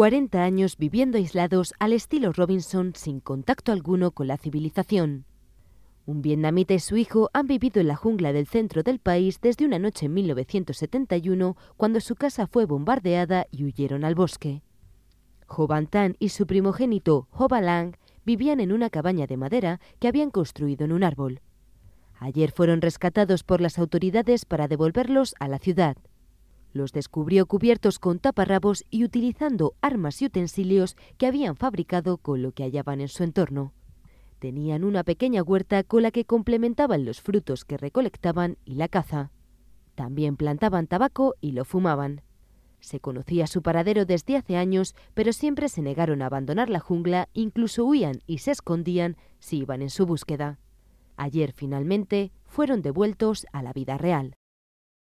40 años viviendo aislados al estilo Robinson sin contacto alguno con la civilización. Un vietnamita y su hijo han vivido en la jungla del centro del país desde una noche en 1971, cuando su casa fue bombardeada y huyeron al bosque. Ho Tan y su primogénito Ho Lang vivían en una cabaña de madera que habían construido en un árbol. Ayer fueron rescatados por las autoridades para devolverlos a la ciudad. Los descubrió cubiertos con taparrabos y utilizando armas y utensilios que habían fabricado con lo que hallaban en su entorno. Tenían una pequeña huerta con la que complementaban los frutos que recolectaban y la caza. También plantaban tabaco y lo fumaban. Se conocía su paradero desde hace años, pero siempre se negaron a abandonar la jungla, incluso huían y se escondían si iban en su búsqueda. Ayer finalmente fueron devueltos a la vida real.